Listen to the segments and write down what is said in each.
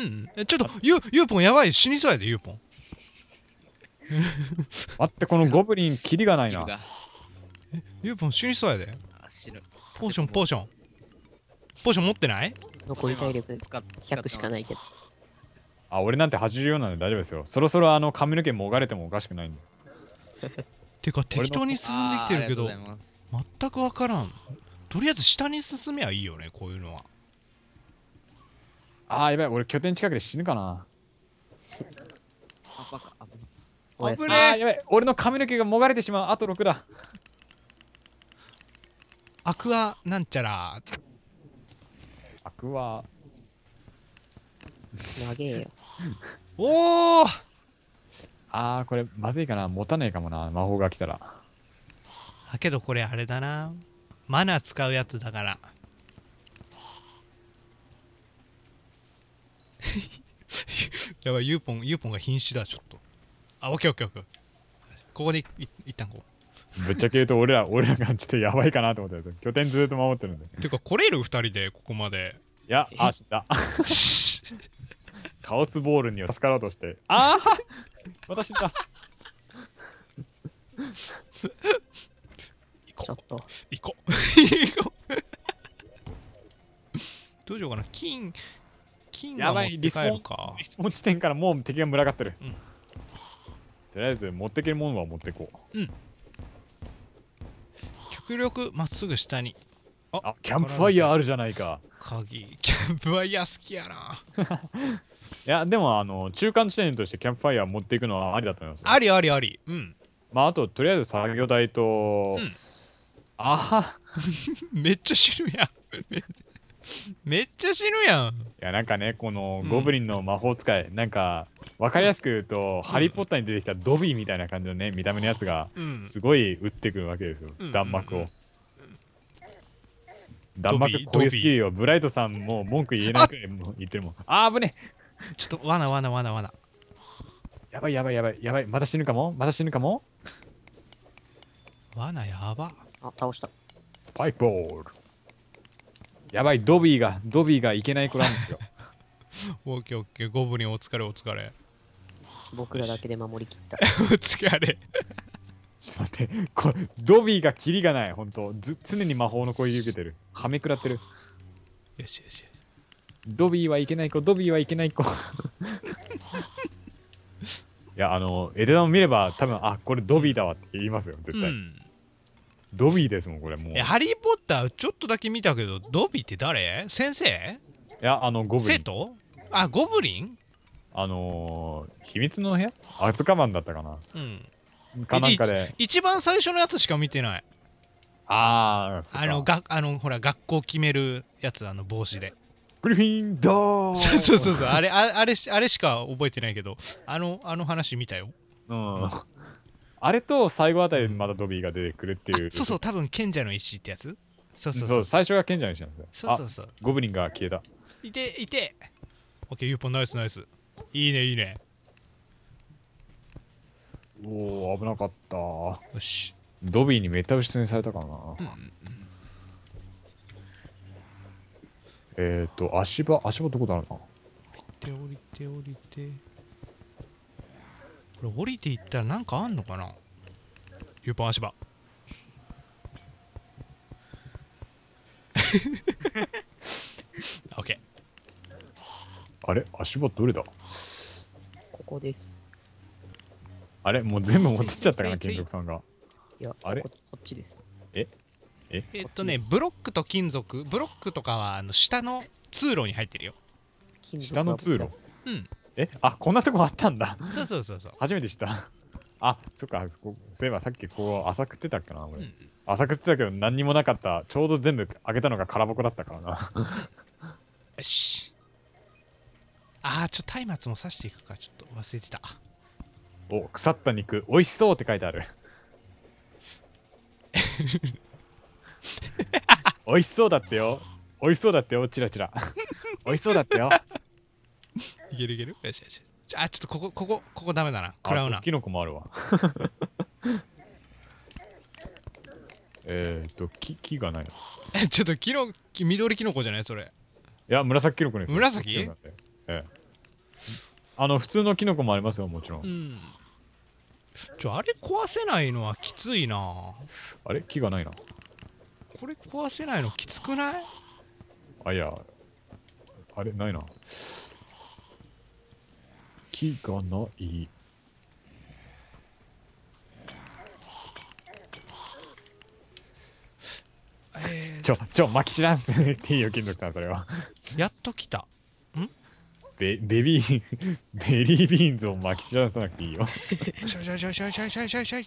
うんちょっとゆゆうぽんやばい死にそうやでゆうぽん待ってこのゴブリンキリがないな ユゆうぽん死にそうやでポーションポーションポーション持ってない残り体力100しかないけどあ俺なんて84なんで大丈夫ですよそろそろあの髪の毛もがれてもおかしくないんで てか適当に進んできてるけど全く分からんとりあえず下に進めばいいよねこういうのはああ、やばい。俺拠点近くで死ぬかな。あ、あぶねあやばい。俺の髪の毛がもがれてしまう。あと6だ。アクアなんちゃら。アクア。なえよ。おおああ、これまずいかな。持たねえかもな。魔法が来たら。だけどこれあれだな。マナー使うやつだから。やばい、ユーポン、ユーポンが瀕死だ、ちょっと。あ、オッケーオッケーオッケー。ここでい一旦こう。ぶっちゃけ言うと俺ら、俺らがちょっとやばいかなと思って拠点ずっと守ってるんで。てか、来れる二人で、ここまで。いや、あ、死ん カオスボールに助からうとして。ああ私だ。行こう。行こう。どうしようかな。金、金が持って帰るか質問地点からもう敵が群がってる、うん、とりあえず持ってけるものは持ってこううん極力まっすぐ下にああキャンプファイヤーあるじゃないか鍵キャンプファイヤー好きやな いやでもあの中間地点としてキャンプファイヤー持っていくのはありだと思いますありありありうんまああととりあえず作業台と、うん、あは めっちゃ知るやんめっちゃ死ぬやん。いや、なんかね、このゴブリンの魔法使い、うん、なんか、わかりやすく言うと、うん、ハリー・ポッターに出てきたドビーみたいな感じのね、見た目のやつが、すごい打ってくるわけですよ、弾幕を。弾幕こういうスキルよ。ブライトさんも文句言えなくらい言ってるもん。あぶねちょっと罠罠罠罠やばいやばいやばいやばい。また死ぬかもまた死ぬかも罠やば。あ、倒した。スパイクボール。やばい、ドビーが、ドビーがいけない子なんですよ。オッケーオッケー、ゴブリンお疲れお疲れ。僕らだけで守りきった。お疲れ。ちょっと待って、これ、ドビーがキリがない、ほんと。ず常に魔法の声を受けてる。はめくらってる。よしよしよし。ドビーはいけない子、ドビーはいけない子。いや、あの、エデダも見れば、多分あ、これドビーだわって言いますよ、絶対。うんドビーですもんこれもうえハリー・ポッターちょっとだけ見たけどドビーって誰先生いやあのゴブリン生徒あゴブリンあのー、秘密の部屋アズカマンだったかなうんかなんかで一番最初のやつしか見てないあああのがあのほら学校決めるやつあの帽子でグリフィンドー そうそうそうそうあれああれあれしか覚えてないけどあのあの話見たようん、うんあれと最後あたりまだドビーが出てくるっていう、そうそう多分賢者の石ってやつそうそうそう最初が賢者の石なんですよそうそうそうゴブリンが消えたいていてオッケーユーポンナイスナイスいいねいいねおお危なかったよしドビーにめった打ちにされたかな、うん、えっ、ー、と足場足場どこだろうな降りて降りて降りてこれ降りていったらなんかあんのかなユーン足場 オッケーあれ足場どれだここですあれもう全部持ってっちゃったかな金属さんがいやあれこっちですえええっとねブロックと金属ブロックとかはあの下の通路に入ってるよ下の通路うんえあこんなとこあったんだそうそうそうそう初めて知ったあそっかそういえばさっきこう浅くってたっけな俺、うん、浅くってたけど何にもなかったちょうど全部開けたのが空箱だったからなよしあちょっと松明も刺していくかちょっと忘れてたお腐った肉美味しそうって書いてある 美味しそうだってよ美味しそうだってよチラチラ美味しそうだってよ いけるいけるよしよし。あ、ちょっとここ、ここ、ここダメだな。食らうな。キノコもあるわ。えっと、木、木がないえ、ちょっとキノキ、緑キノコじゃないそれ。いや、紫キノコで紫ええ。あの、普通のキノコもありますよ、もちろん。うん。ちょ、あれ壊せないのはきついなあれ木がないな。これ壊せないのきつくないあ、いや、あれ、ないな。木がない。えちょ、ちょ、まき散らんっていいよ、金属さん、それは。やっと来た。んベベビー、ベリービーンズをまき散らさなくていいよ。しゃしゃしゃしゃしゃしゃしゃ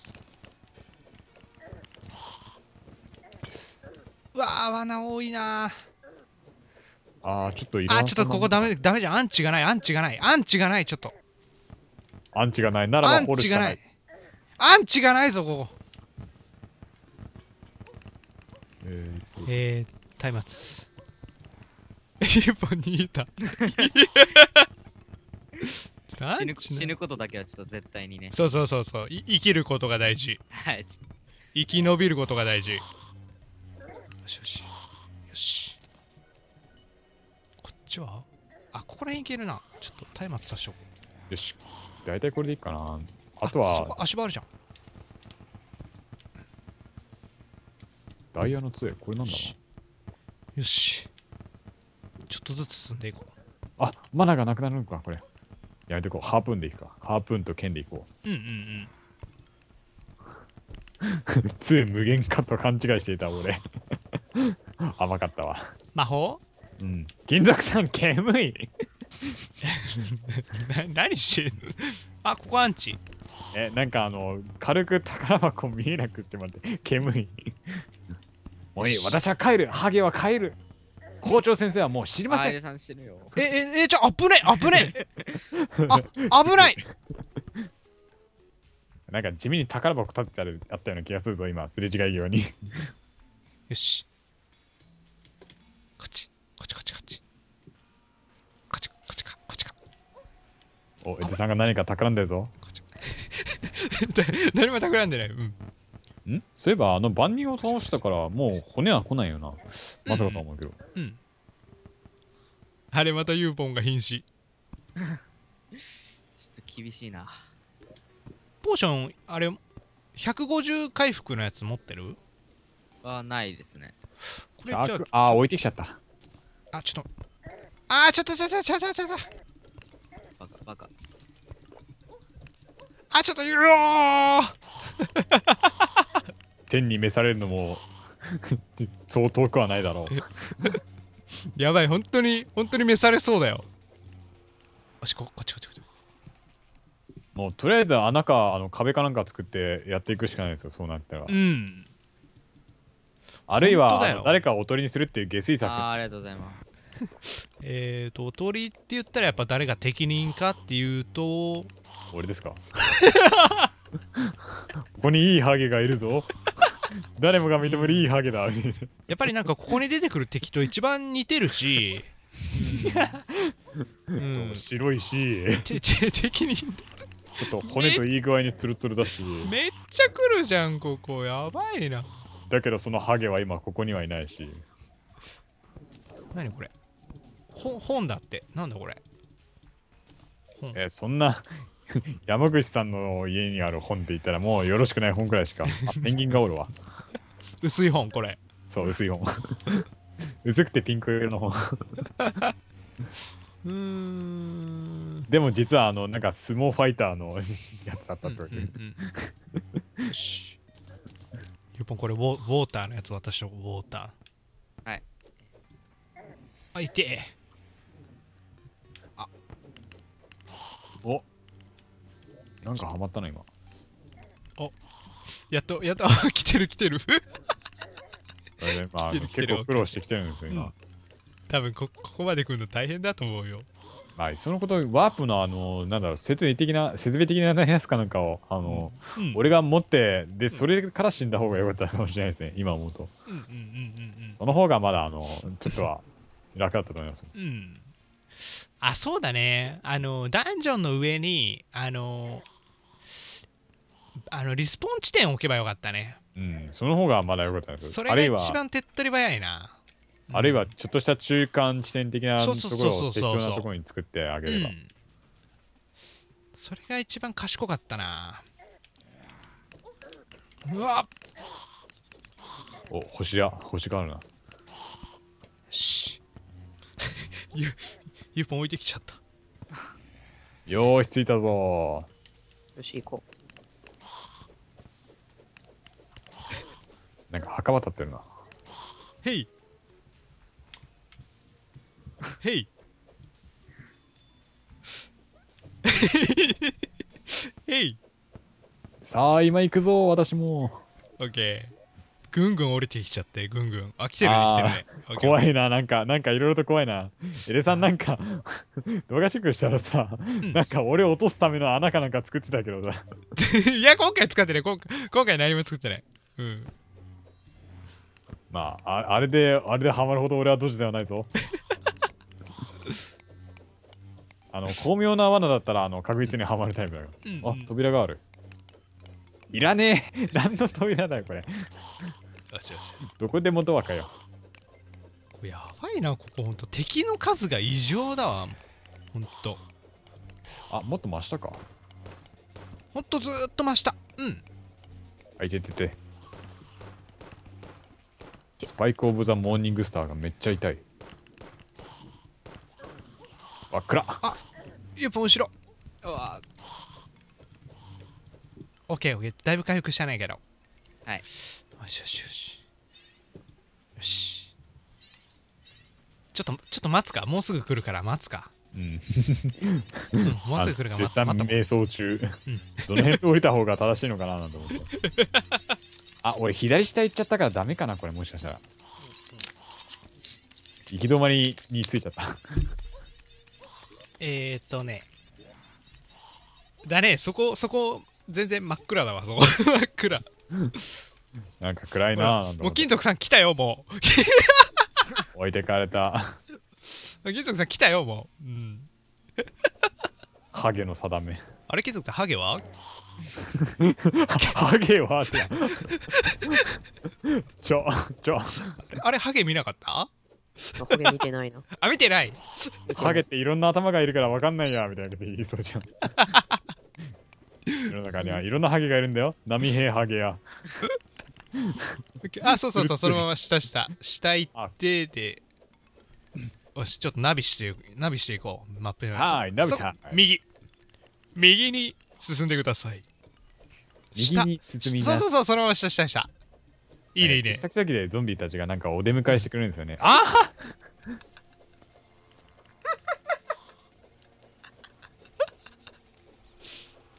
うわあ、罠多いなああ、ちょっといろあ、ちょっとここダメ、ダメじゃん。アンチがない、アンチがない、アンチがない、ちょっと。アンチがないならばアンチがないアンチがないぞここえー、えー、松明ユポにいた死ぬ死ぬことだけはちょっと絶対にねそうそうそうそう生きることが大事はい生き延びることが大事よしよしよしこっちはあここらへんいけるなちょっと松明さしようよし大体これでいいかなあとは足場あるじゃんダイヤの杖これなんだろうよしちょっとずつ進んでいこうあマナがなくなるのかこれやめてこうハープーンでいくかハープーンと剣でいこううんうんうん 杖無限かと勘違いしていた俺 甘かったわ魔法うん金属さん煙い 何してんの あここアンチえなんかあの軽く宝箱見えなくってって煙お い私は帰るハゲは帰る校長先生はもう知りませんえええちょ危ねえ危ねい。あ危ないなんか地味に宝箱立ててあったような気がするぞ今すれ違いようによしおエさんが何か企んでるぞ 誰も企んでないうんんそういえばあの万人を倒したからもう骨は来ないよなまさかと思うけどうん、あれまたユーポンが瀕死ちょっと厳しいなポーションあれ150回復のやつ持ってるはないですねこれじゃああ置いてきちゃったあちょっとあちちょっとちょっとちょっとちょっとバカあちょっとゆろー天に召されるのもそう遠くはないだろうやばい本当に本当に召されそうだよよしここっちこっちこっちもうとりあえず穴かあの壁かなんか作ってやっていくしかないですよそうなったらうんあるいは誰かをおとりにするっていう下水作あありがとうございます えっとおとりって言ったらやっぱ誰が適任かっていうと俺ですか ここにいいハゲがいるぞ誰もが認めるいいハゲだ やっぱりなんかここに出てくる敵と一番似てるし、うん、そう白いし適任。ちょっと骨といい具合にツルツルだしめっちゃ来るじゃんここやばいなだけどそのハゲは今ここにはいないし何これ本だってなんだこれえー、そんな 山口さんの家にある本って言ったらもうよろしくない本くらいしかペンギンがおるわ 薄い本これそう薄い本 薄くてピンク色の本うんでも実はあのなんか相撲ファイターのやつだったってわけ、よしゆぽんこれウォウォーターのやつ私のウォーターはいあいてえおなんかハマったな今おやっとやっと来てる来てるこれね、まあ、来てる来てる結構苦労してきてるんですよ今、うん多分こここまで来るの大変だと思うよはいそのことワープのあのなんだろう説明的な説明的なやつかなんかをあの、うんうん、俺が持ってでそれから死んだ方が良かったかもしれないですね今思うと、うんうんうんうんうん、その方がまだあのちょっとは楽だったと思います、うんあそうだねあのダンジョンの上にあのあのリスポーン地点を置けばよかったねうんその方がまだよかったですそれが一番手っ取り早いなあるいはちょっとした中間地点的なところを適当なところに作ってあげれば、うそれが一番賢かったなうわお星や星があるなし1本置いてきちゃった。よーし、着いたぞよし、行こう。なんか墓場立ってるな。へいへいへいさあ、今行くぞ、私も。オッケー。ぐんぐん降りてきちゃってぐんぐん飽きてるね来てるね 怖いななんかなんかいろいろと怖いなエレさんなんか 動画チェックしたらさ、うん、なんか俺落とすための穴かなんか作ってたけどさ いや今回使ってない今回何も作ってないうんまあああれであれでハマるほど俺はドジではないぞあの巧妙な罠だったらあの確実にはまるタイプだかうんうん、あ扉があるいらねえ何の扉だよこれよしよしどこでもドアかよやばいなここほんと敵の数が異常だわほんとあもっと真下かほんとずっと真下うんあいてててスパイク・オブ・ザ・モーニング・スターがめっちゃ痛いわっ暗あやっぱ後ろうわオッケーオッケーだいぶ回復したないけどはいよしよしよしよしちょっとちょっと待つかもうすぐ来るから待つかうん、うん、もうすぐ来るからつ瞑想中、うん、どの辺で降りた方が正しいのかななんて思ってあ俺左下行っちゃったからダメかなこれもしかしたら行き止まりについちゃったえっとねだねそこそこ全然真っ暗だわそこ真っ暗なんか暗いなもう金属さん来たよもう 置いてかれた金属さん来たよもう、うん、ハゲの定めあれ金属さんハゲは ハゲはって ちょちょあれハゲ見なかったハゲ見てないなあ見てないハゲっていろんな頭がいるから分かんないやみたいなこと言いそうじゃん世の中にはいろんなハゲがいるんだよ波平ハゲや あ、そうそうそう、そのまま下下。下行ってで、よし、ちょっとナビして、ナビしていこう。マップに。はい、ナビか。右。右に進んでください。下。右に進みそうそうそう、そのまま下下下。いいね、いいね。先々でゾンビたちがなんかお出迎えしてくれるんですよね。あ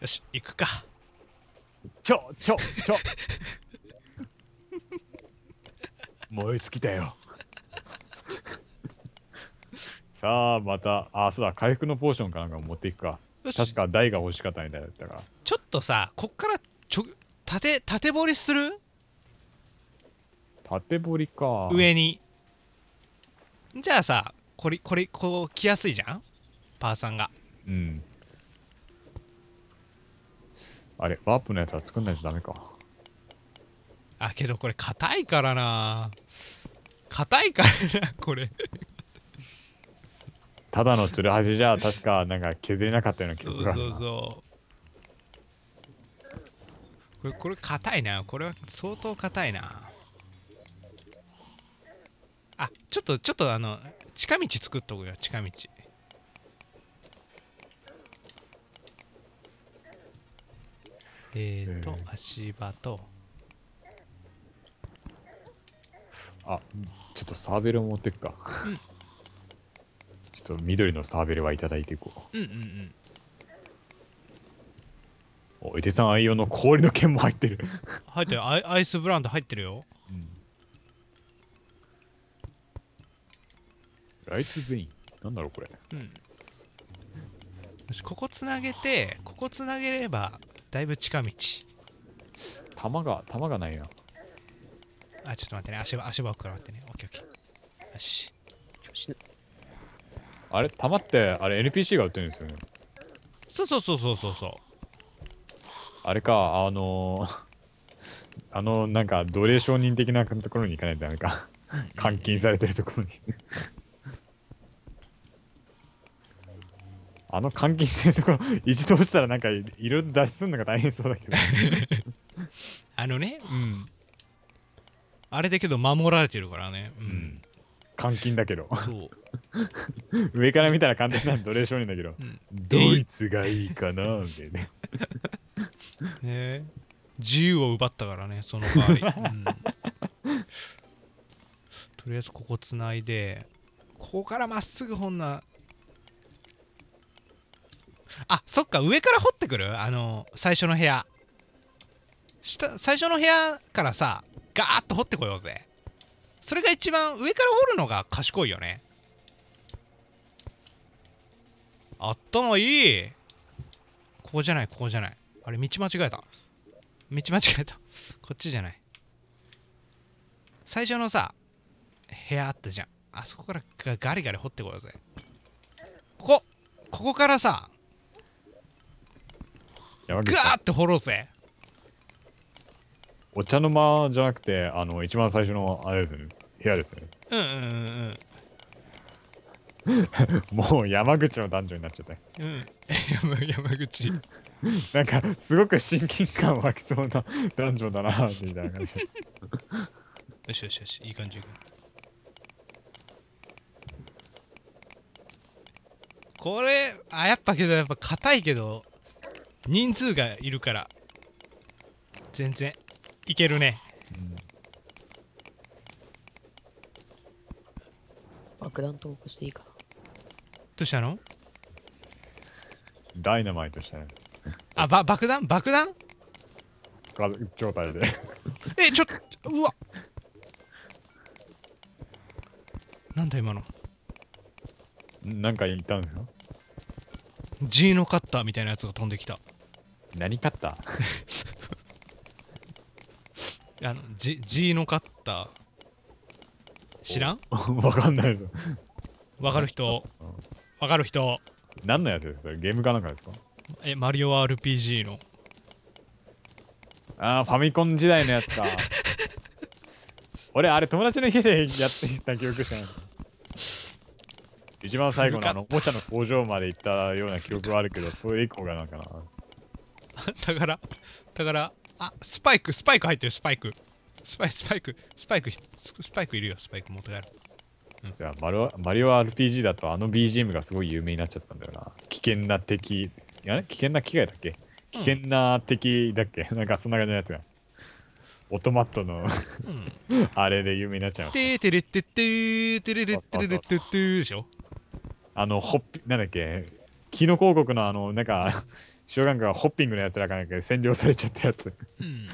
よし、行くか。ちょ、ちょ、ちょ。燃え尽きたよ さあまたあそうだ回復のポーションかなんか持っていくか確か台が欲しかったみたいだったからちょっとさこっからちょ縦縦掘りする縦掘りか上にじゃあさこれこれこう来やすいじゃんパーさんがうんあれワープのやつは作んないとダメかあ、けどこれ硬いからな硬いからな、これただのツルハシじゃ確かなんか削れなかったような気がそうそうそうこれこれ硬いなこれは相当硬いなあちょっとちょっとあの近道作っとくよ近道えっ、ー、と、足場とあ、ちょっとサーベルを持ってくか。うん、ちょっと緑のサーベルはいただいていこう。うんうんうん。お、いでさん愛用の氷の剣も入ってる入ってる アイ、アイスブランド入ってるよ。うん。ライツベイン。なんだろうこれ。うん。ここつなげてここつなげればだいぶ近道弾が弾がないなあ、ちょっと待ってね。足場、足場奥から待ってね。オッケーオッケー。よし。あれ弾って、あれ NPC が撃ってるんですよね。そうそうそうそうそうそう。あれか、あのー、あの、なんか、奴隷承認的なところに行かないとなんか、監禁されてるところに あの監禁してるところ、一度押したらなんか、いろいろ脱出するのが大変そうだけど あのね、うん。あれだけど守られてるからねうん、監禁だけどそう 上から見たら簡単な奴隷商人だけど、うんドイツがいいかなみたいな ね自由を奪ったからねその場合。うんとりあえずここつないでここからまっすぐほんなあそっか上から掘ってくるあの最初の部屋下最初の部屋からさガーッと掘ってこようぜそれが一番上から掘るのが賢いよね頭いいここじゃないここじゃないあれ道間違えた道間違えたこっちじゃない最初のさ部屋あったじゃんあそこからガリガリ掘ってこようぜここここからさガーって掘ろうぜお茶の間じゃなくて、あの、一番最初の、あれですね、部屋ですね。うんうんうんうん。もう山口の男女になっちゃった。うん。山山口。なんか、すごく親近感湧きそうな男女だな、みたいな感じ。よしよしよし、いい感じ。これ、あ、やっぱけど、やっぱ硬いけど、人数がいるから、全然。いけるね、うん、爆弾投下していいかなどうしたのダイナマイトしたねあば爆弾爆弾状態でえちょっとうわなんだ今のなんか言ったんですよ ?G のカッターみたいなやつが飛んできた何カッター あのじ G のカッター知らん わかんないぞ。わかる人わかる人何のやつですかゲームかなんかですかえマリオ RPG のああファミコン時代のやつか 俺あれ友達の家でやってた記憶しかない一番最後のあのおもちゃの工場まで行ったような記憶はあるけどそれ以降がなんかな だからだからあ、スパイク、スパイク入ってる、スパイク。スパイク、スパイク、スパイク、スパイクいるよ、スパイク持って帰る。うん、じゃあマリオ、マリオ RPG だとあの BGM がすごい有名になっちゃったんだよな。危険な敵、危険な機械だっけ危険な敵だっけ、うん、なんかそんな感じのやつが。オトマットのうん、あれで有名になっちゃう。でしょあの、ほっぴ、なんだっけキノ広告のあの、なんか塩ガンがホッピングのやつらかなんかで占領されちゃったやつ、うん、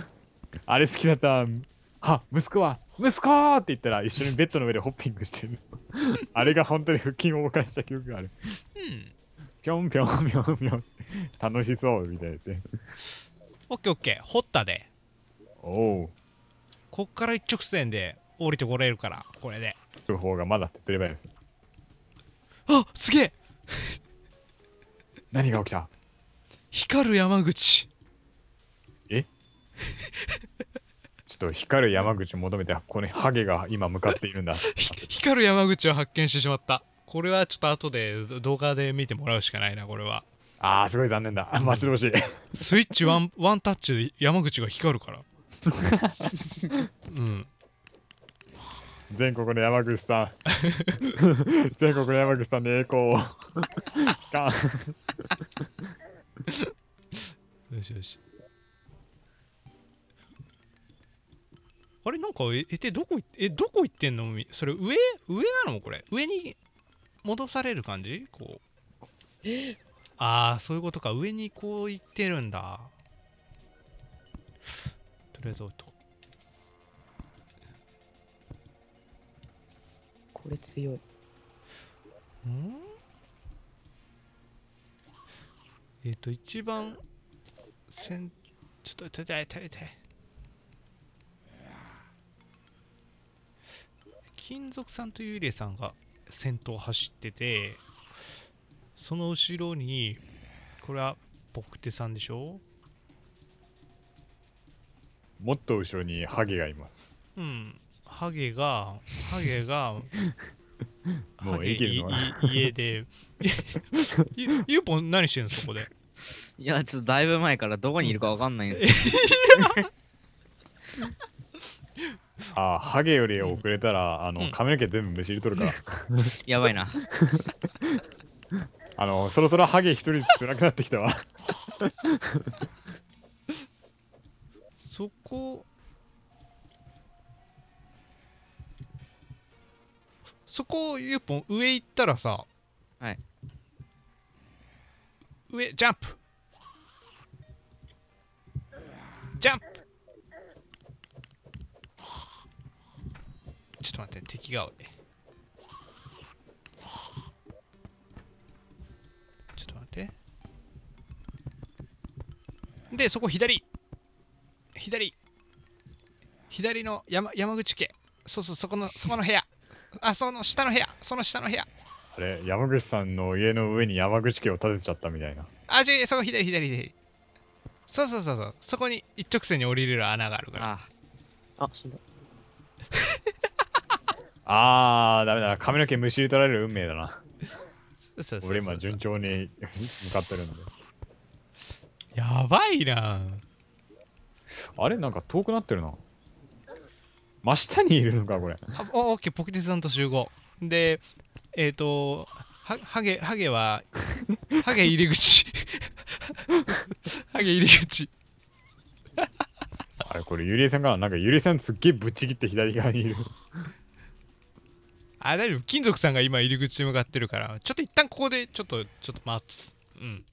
あれ好きだったあ息子は息子って言ったら一緒にベッドの上でホッピングしてるあれが本当に腹筋を動かした記憶がある、うん、ぴょんぴょんぴょんぴょん楽しそうみたいでオッケーオッケー掘ったでおおこっから一直線で降りてこれるからこれで情報がまだって言ればいいあすげえ何が起きた光る山口え ちょっと光る山口求めてこのハゲが今向かっているんだ 光る山口を発見してしまったこれはちょっと後で動画で見てもらうしかないなこれはあすごい残念だ 待ち遠しいスイッチワンワンタッチで山口が光るからうん全国の山口さん全国の山口さんに栄光を よしよしあれなんかええどこえどこ行ってんのそれ上上なのこれ上に戻される感じこうああそういうことか上にこう行ってるんだとりあえず音これ強いうんえっ、ー、と一番先ちょっと痛い痛い痛い金属さんと幽霊さんが先頭走っててその後ろにこれは僕クテさんでしょもっと後ろにハゲがいますうんハゲがハゲが もうい家で ゆうぽん何してんのそこでいやちょっとだいぶ前からどこにいるかわかんないんです ああハゲより遅れたら、あの髪の毛全部むしり取るからやばいなあのそろそろハゲ一人つらくなってきたわそこそこゆうぽん上行ったらさはい上ジャンプジャンプちょっと待って敵が俺ちょっと待ってでそこ左左左の山山口家そうそうそこのそこの部屋あ、その下の部屋、その下の部屋。あれ、山口さんの家の上に山口家を建てちゃったみたいな。あ、じゃそこ左、左、で。そうそうそうそう、そこに一直線に降りれる穴があるから。ああ、あ死んだ。あー、ダメだ。髪の毛虫取られる運命だな。俺今順調に向かってるんで。やばいなあれなんか遠くなってるな。真下にいるのか、これ。あ、オッケー、ポケティさんと集合。で、えっ、ー、と、ハゲ、ハゲは、ハゲ入り口。ハゲ入り口。あれ、これ、ユリエさんかななんか、ユリエさんすっげえぶっちぎって左側にいる。あ、大丈夫。金属さんが今入り口に向かってるから、ちょっと一旦ここで、ちょっと、ちょっと待つ。うん。